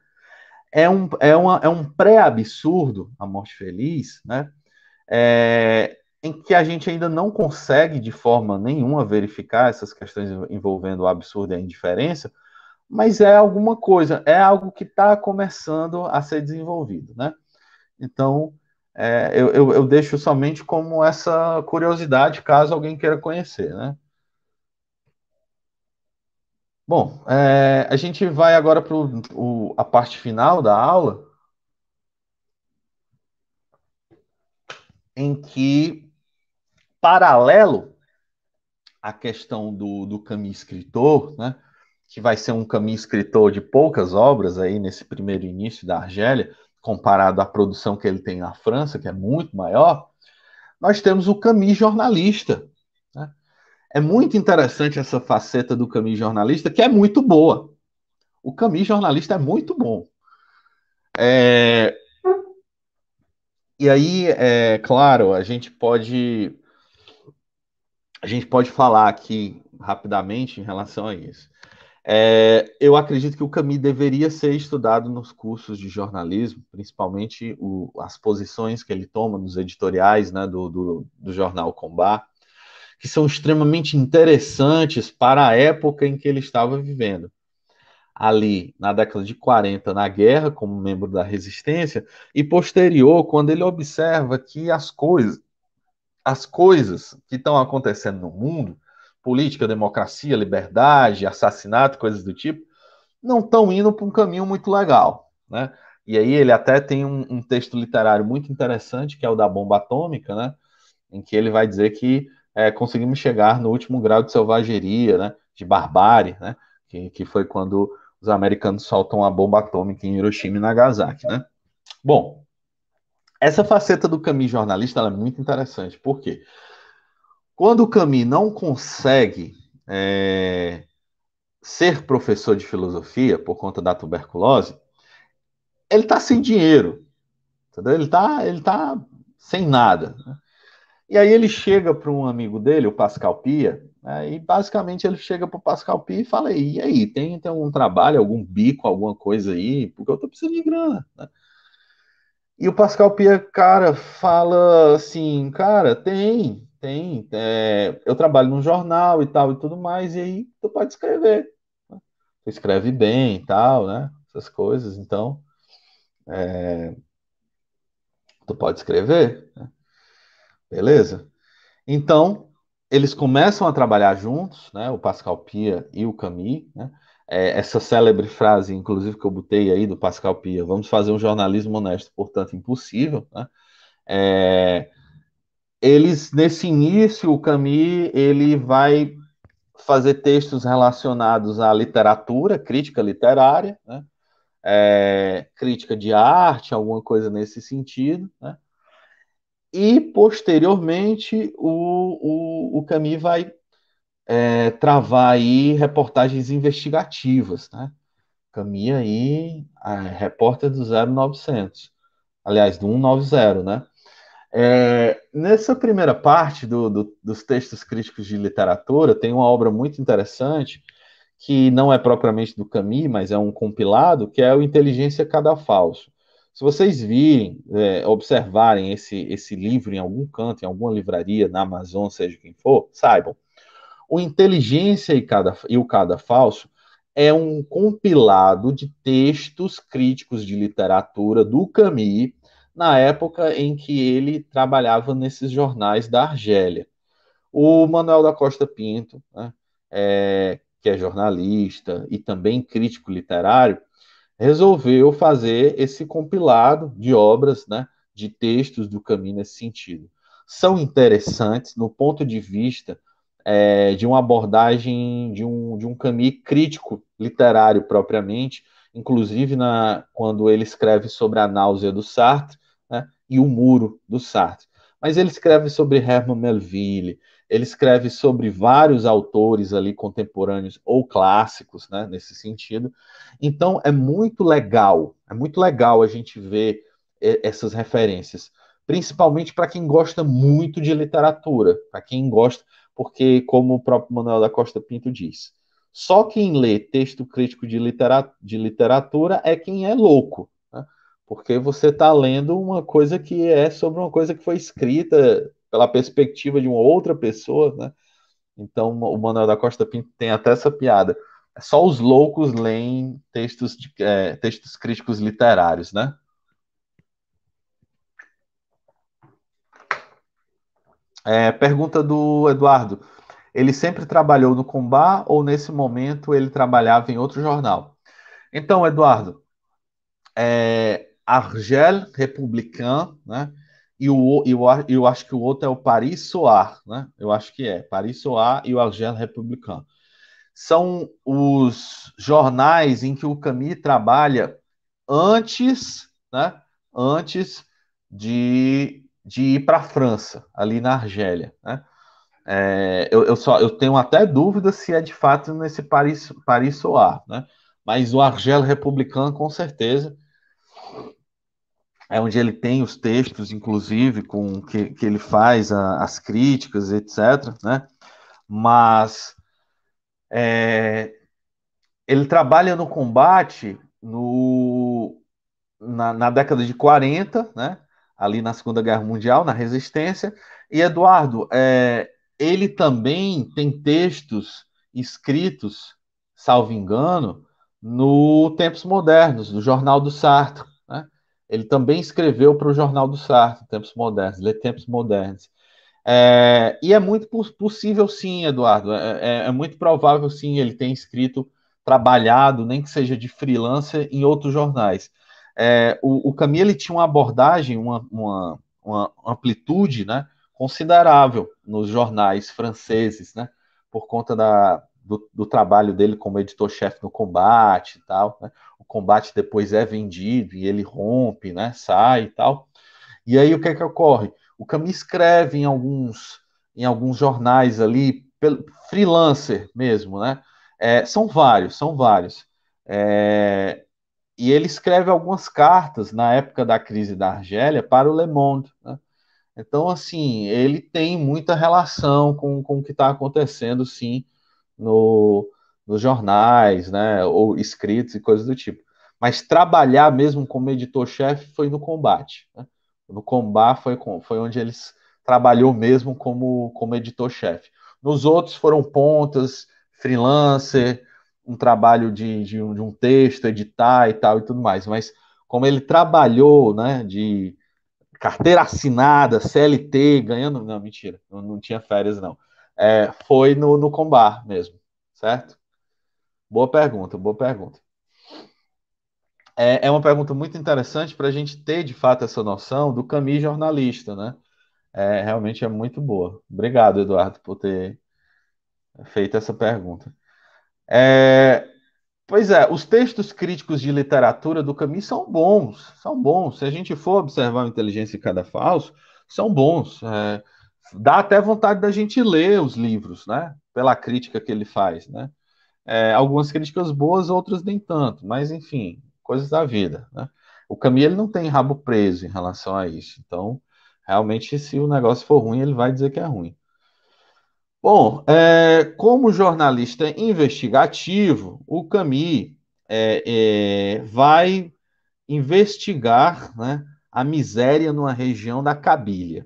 É um, é uma, é um pré-absurdo, a morte feliz, né? É, em que a gente ainda não consegue de forma nenhuma verificar essas questões envolvendo o absurdo e a indiferença, mas é alguma coisa, é algo que está começando a ser desenvolvido, né? Então, é, eu, eu, eu, deixo somente como essa curiosidade, caso alguém queira conhecer, né? Bom, é, a gente vai agora para a parte final da aula, em que, paralelo à questão do, do caminho escritor, né? que vai ser um caminho escritor de poucas obras aí nesse primeiro início da Argélia, comparado à produção que ele tem na França, que é muito maior, nós temos o Camus jornalista. Né? É muito interessante essa faceta do Camus jornalista, que é muito boa. O Camus jornalista é muito bom. É... E aí, é claro, a gente pode a gente pode falar aqui rapidamente em relação a isso. É, eu acredito que o Camus deveria ser estudado nos cursos de jornalismo, principalmente o, as posições que ele toma nos editoriais né, do, do, do, jornal Combat, que são extremamente interessantes para a época em que ele estava vivendo. Ali, na década de 40, na guerra, como membro da resistência, e posterior, quando ele observa que as as coisas que estão acontecendo no mundo política, democracia, liberdade, assassinato, coisas do tipo, não estão indo para um caminho muito legal, né? E aí ele até tem um, um, texto literário muito interessante, que é o da bomba atômica, né? Em que ele vai dizer que é, conseguimos chegar no último grau de selvageria, né? De barbárie, né? Que, que foi quando os americanos soltam a bomba atômica em Hiroshima e Nagasaki, né? Bom, essa faceta do caminho jornalista é muito interessante, por quê? Porque quando o Camus não consegue é, ser professor de filosofia por conta da tuberculose, ele está sem dinheiro, entendeu? ele está ele tá sem nada. Né? E aí ele chega para um amigo dele, o Pascal Pia, né? e basicamente ele chega para o Pascal Pia e fala: e aí, tem, tem algum trabalho, algum bico, alguma coisa aí? Porque eu estou precisando de grana. Né? E o Pascal Pia, cara, fala assim: cara, tem, tem. É, eu trabalho num jornal e tal e tudo mais, e aí tu pode escrever. Né? Tu escreve bem e tal, né? Essas coisas, então. É, tu pode escrever. Né? Beleza? Então, eles começam a trabalhar juntos, né? O Pascal Pia e o Camille, né? É, essa célebre frase, inclusive, que eu botei aí do Pascal Pia, vamos fazer um jornalismo honesto, portanto, impossível, né? É, eles nesse início o Camus ele vai fazer textos relacionados à literatura, crítica literária, né? é, crítica de arte, alguma coisa nesse sentido, né? E posteriormente o, o, o Camus vai é, travar aí reportagens investigativas, né? Camus aí, repórter do 0900, aliás, do 190, né? É, nessa primeira parte do, do, dos textos críticos de literatura, tem uma obra muito interessante, que não é propriamente do Camus, mas é um compilado, que é o Inteligência Cadafalso. Se vocês virem, é, observarem esse, esse livro em algum canto, em alguma livraria, na Amazon, seja quem for, saibam. O Inteligência e, Cada, e o Cadafalso é um compilado de textos críticos de literatura do Camus, na época em que ele trabalhava nesses jornais da Argélia. O Manuel da Costa Pinto, né, é, que é jornalista e também crítico literário, resolveu fazer esse compilado de obras, né, de textos do Caminho nesse sentido. São interessantes no ponto de vista é, de uma abordagem de um, de um caminho crítico literário propriamente, inclusive na, quando ele escreve sobre a náusea do Sartre, e o Muro, do Sartre. Mas ele escreve sobre Herman Melville, ele escreve sobre vários autores ali contemporâneos ou clássicos, né, nesse sentido. Então é muito legal, é muito legal a gente ver é, essas referências, principalmente para quem gosta muito de literatura, para quem gosta, porque como o próprio Manuel da Costa Pinto diz, só quem lê texto crítico de, literatura, de literatura é quem é louco porque você está lendo uma coisa que é sobre uma coisa que foi escrita pela perspectiva de uma outra pessoa, né? Então, o Manuel da Costa Pinto tem até essa piada. É só os loucos leem textos, de, é, textos críticos literários, né? É, pergunta do Eduardo. Ele sempre trabalhou no Combá ou nesse momento ele trabalhava em outro jornal? Então, Eduardo, é, Argel Republican, né? E o, o, eu acho que o outro é o Paris Soir, né? Eu acho que é Paris Soir e o Argel Republican. São os jornais em que o Camille trabalha antes, né? Antes de, de ir para a França, ali na Argélia, né? É, eu, eu, só eu tenho até dúvida se é de fato nesse Paris Paris Soir, né? Mas o Argel Republicano com certeza é onde ele tem os textos, inclusive, com que, que ele faz a, as críticas, etc. Né? Mas é, ele trabalha no combate no, na, na, década de 40, né? ali na Segunda Guerra Mundial, na Resistência. E, Eduardo, é, ele também tem textos escritos, salvo engano, no Tempos Modernos, do Jornal do Sartre ele também escreveu para o Jornal do Sartre, Tempos Modernos, Le Tempos Modernos. É, e é muito possível, sim, Eduardo. É, é, é, muito provável, sim, ele tenha escrito, trabalhado, nem que seja de freelancer, em outros jornais. É, o, o tinha uma abordagem, uma, uma, uma amplitude né, considerável nos jornais franceses, né, por conta da, do, do trabalho dele como editor-chefe no combate e tal. Né? O combate depois é vendido e ele rompe, né? sai e tal. E aí o que é que ocorre? O Camus escreve em alguns, em alguns jornais ali, freelancer mesmo, né? É, são vários, são vários. É, e ele escreve algumas cartas na época da crise da Argélia para o Le Monde. Né? Então, assim, ele tem muita relação com, com o que está acontecendo, sim, no, nos jornais, né, ou escritos e coisas do tipo. Mas trabalhar mesmo como editor-chefe foi no combate. Né? No combate foi, foi onde eles trabalhou mesmo como, como editor-chefe. Nos outros foram pontas, freelancer, um trabalho de, de, um, de um texto, editar e tal e tudo mais. Mas como ele trabalhou, né, de carteira assinada, CLT, ganhando. Não, mentira, não, não tinha férias, não é, foi no, no Combar mesmo, certo? Boa pergunta, boa pergunta. É, é uma pergunta muito interessante para a gente ter, de fato, essa noção do caminho jornalista, né? É, realmente é muito boa. Obrigado, Eduardo, por ter feito essa pergunta. É, pois é, os textos críticos de literatura do caminho são bons, são bons. Se a gente for observar a inteligência de cada falso, são bons. É, dá até vontade da gente ler os livros, né? Pela crítica que ele faz, né? É, algumas críticas boas, outras nem tanto, mas enfim, coisas da vida, né? O Camus ele não tem rabo preso em relação a isso, então realmente se o negócio for ruim ele vai dizer que é ruim. Bom, é, como jornalista investigativo, o Camus é, é vai investigar né, a miséria numa região da Cabilha.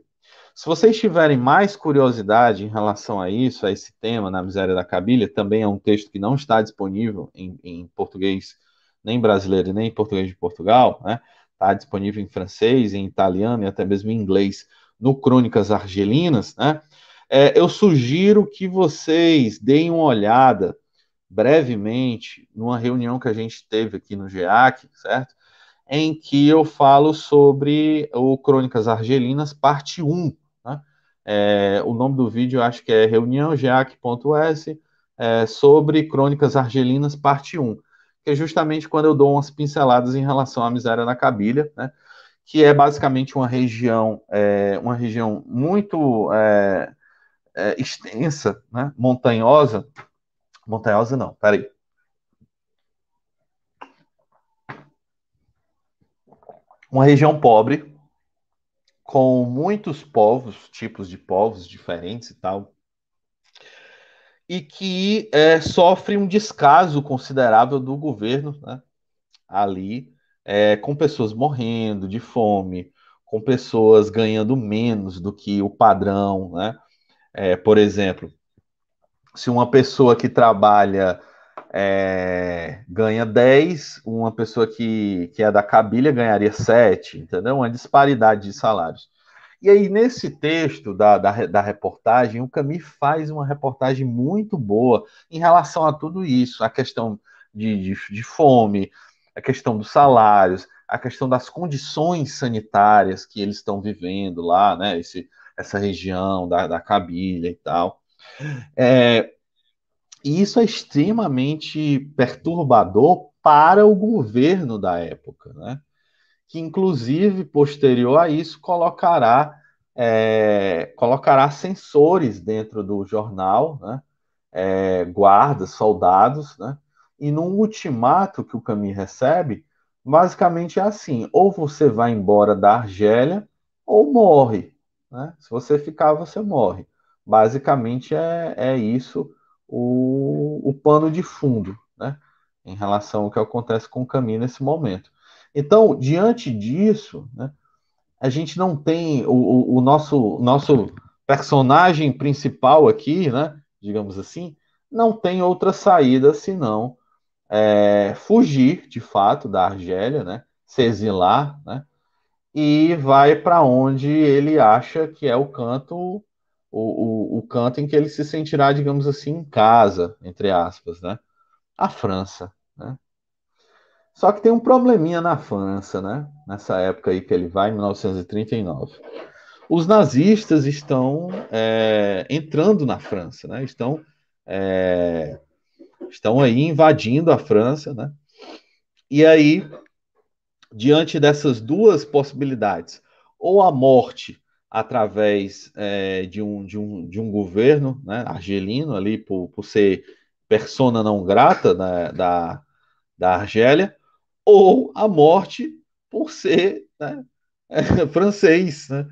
Se vocês tiverem mais curiosidade em relação a isso, a esse tema, na miséria da cabilha, também é um texto que não está disponível em, em português nem brasileiro nem em português de Portugal, né? Está disponível em francês, em italiano e até mesmo em inglês no Crônicas Argelinas, né? É, eu sugiro que vocês deem uma olhada brevemente numa reunião que a gente teve aqui no GEAC, certo? Em que eu falo sobre o Crônicas Argelinas, parte 1, é, o nome do vídeo acho que é reuniãogeac.s é, sobre Crônicas Argelinas, parte 1, que é justamente quando eu dou umas pinceladas em relação à miséria na Cabilha, né? que é basicamente uma região, é, uma região muito é, é, extensa, né? montanhosa. Montanhosa não, peraí. Uma região pobre, com muitos povos, tipos de povos diferentes e tal, e que é, sofre um descaso considerável do governo né, ali, é, com pessoas morrendo de fome, com pessoas ganhando menos do que o padrão. Né? É, por exemplo, se uma pessoa que trabalha é, ganha 10, uma pessoa que, que é da cabilha ganharia 7, entendeu? Uma disparidade de salários. E aí, nesse texto da, da, da reportagem, o Camille faz uma reportagem muito boa em relação a tudo isso, a questão de, de, de fome, a questão dos salários, a questão das condições sanitárias que eles estão vivendo lá, né? Esse, essa região da, da cabilha e tal. É, e isso é extremamente perturbador para o governo da época, né? que inclusive, posterior a isso, colocará, é, colocará sensores dentro do jornal, né? É, guardas, soldados, né? e num ultimato que o Camus recebe, basicamente é assim: ou você vai embora da Argélia ou morre. Né? Se você ficar, você morre. Basicamente é, é isso o, o pano de fundo, né? Em relação ao que acontece com o caminho nesse momento. Então, diante disso, né, a gente não tem o, o, o nosso nosso personagem principal aqui, né? Digamos assim, não tem outra saída senão é, fugir, de fato, da Argélia, né? Se exilar, né? E vai para onde ele acha que é o canto o, o, o canto em que ele se sentirá, digamos assim, em casa, entre aspas, né? A França, né? Só que tem um probleminha na França, né? Nessa época aí que ele vai, em 1939. Os nazistas estão é, entrando na França, né? Estão, é, estão aí invadindo a França, né? E aí, diante dessas duas possibilidades, ou a morte através é, de, um, de, um, de um governo né, argelino ali, por, por ser persona não grata né, da, da Argélia, ou a morte por ser né, é, <laughs> francês, né,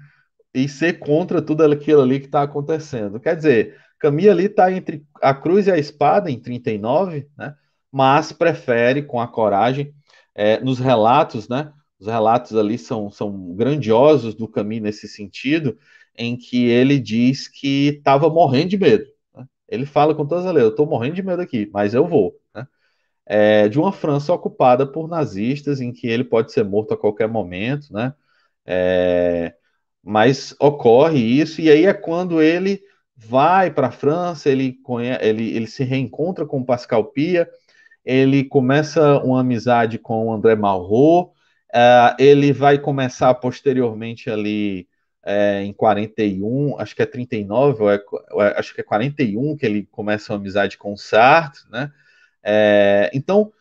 e ser contra tudo aquilo ali que está acontecendo. Quer dizer, Camille ali está entre a cruz e a espada em 39, né, mas prefere, com a coragem, é, nos relatos, né, os relatos ali são, são grandiosos do caminho nesse sentido, em que ele diz que estava morrendo de medo. Né? Ele fala com todas as letras: eu estou morrendo de medo aqui, mas eu vou. Né? É, de uma França ocupada por nazistas, em que ele pode ser morto a qualquer momento, né? É, mas ocorre isso, e aí é quando ele vai para a França, ele, ele, ele se reencontra com Pascal Pia, ele começa uma amizade com André Malraux, Uh, ele vai começar posteriormente ali é, em 41, acho que é 39, ou é, ou é, acho que é 41 que ele começa uma amizade com o Sartre, né? É, então,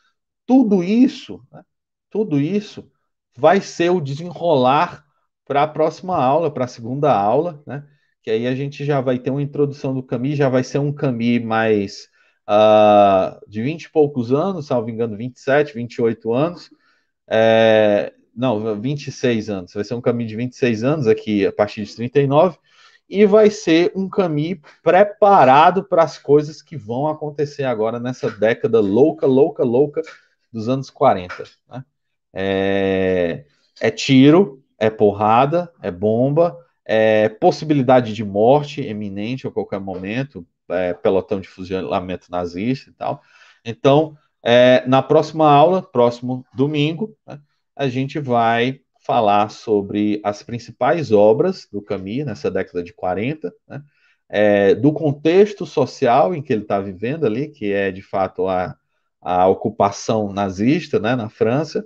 tudo isso, né? tudo isso vai ser o desenrolar para a próxima aula, para a segunda aula, né? Que aí a gente já vai ter uma introdução do Camus, já vai ser um Camus mais uh, de 20 e poucos anos, salvo engano, 27, 28 anos, é, não, 26 anos. Vai ser um caminho de 26 anos aqui, a partir de 39. E vai ser um caminho preparado para as coisas que vão acontecer agora nessa década louca, louca, louca dos anos 40. Né? É, é tiro, é porrada, é bomba, é possibilidade de morte eminente a qualquer momento, é, pelotão de fuzilamento nazista e tal. Então, é, na próxima aula, próximo domingo, né, a gente vai falar sobre as principais obras do Camus nessa década de 40, né, é, do contexto social em que ele está vivendo ali, que é de fato a, a ocupação nazista né, na França,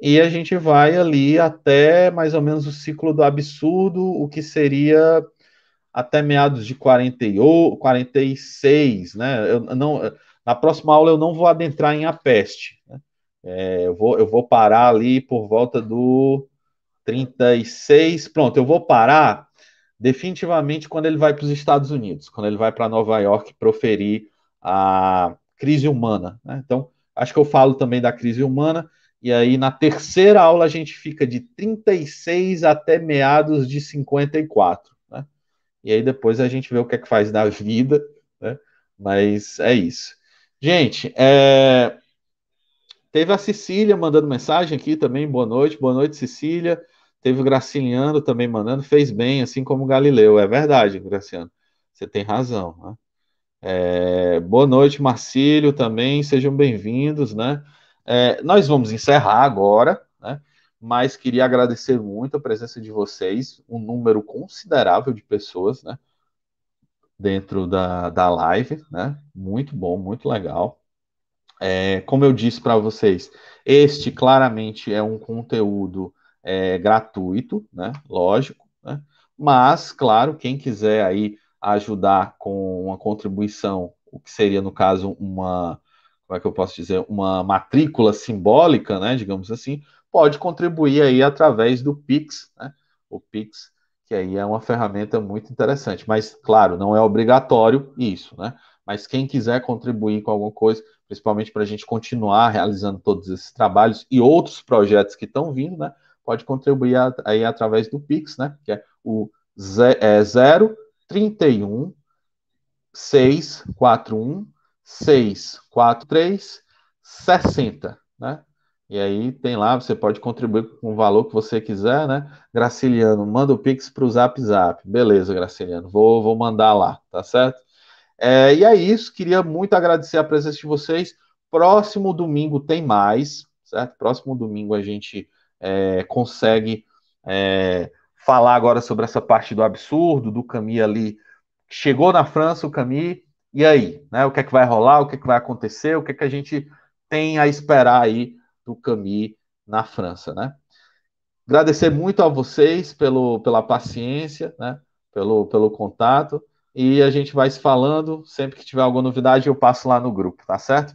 e a gente vai ali até mais ou menos o ciclo do absurdo, o que seria até meados de 48, 46, né? Eu não, na próxima aula eu não vou adentrar em a peste. Né? É, eu, vou, eu vou parar ali por volta do 36. Pronto, eu vou parar definitivamente quando ele vai para os Estados Unidos, quando ele vai para Nova York proferir a crise humana. Né? Então, acho que eu falo também da crise humana. E aí, na terceira aula, a gente fica de 36 até meados de 54. Né? E aí, depois a gente vê o que é que faz da vida. Né? Mas é isso. Gente, é... teve a Cecília mandando mensagem aqui também. Boa noite, boa noite, Cecília. Teve o Graciliano também mandando. Fez bem, assim como o Galileu. É verdade, Graciano. Você tem razão. Né? É... Boa noite, Marcílio também. Sejam bem-vindos, né? É... Nós vamos encerrar agora, né? Mas queria agradecer muito a presença de vocês, um número considerável de pessoas, né? dentro da, da live, né? Muito bom, muito legal. É, como eu disse para vocês, este claramente é um conteúdo é, gratuito, né? Lógico, né? Mas, claro, quem quiser aí ajudar com uma contribuição, o que seria, no caso, uma, como é que eu posso dizer, uma matrícula simbólica, né? Digamos assim, pode contribuir aí através do Pix, né? O Pix que aí é uma ferramenta muito interessante. Mas, claro, não é obrigatório isso, né? Mas quem quiser contribuir com alguma coisa, principalmente para a gente continuar realizando todos esses trabalhos e outros projetos que estão vindo, né? Pode contribuir aí através do Pix, né? Que é o é 031 641 643 60, né? E aí tem lá, você pode contribuir com o valor que você quiser, né? Graciliano, manda o Pix para o Zap Zap. Beleza, Graciliano, vou, vou mandar lá, tá certo? É, e é isso, queria muito agradecer a presença de vocês. Próximo domingo tem mais, certo? Próximo domingo a gente é, consegue é, falar agora sobre essa parte do absurdo, do Camille ali. Chegou na França o Camille, e aí? Né? O que é que vai rolar? O que é que vai acontecer? O que é que a gente tem a esperar aí do Camus na França, né? Agradecer muito a vocês pelo, pela paciência, né? Pelo, pelo contato. E a gente vai se falando. Sempre que tiver alguma novidade, eu passo lá no grupo, tá certo?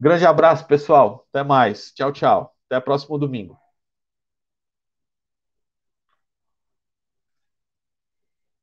Grande abraço, pessoal. Até mais. Tchau, tchau. Até próximo domingo.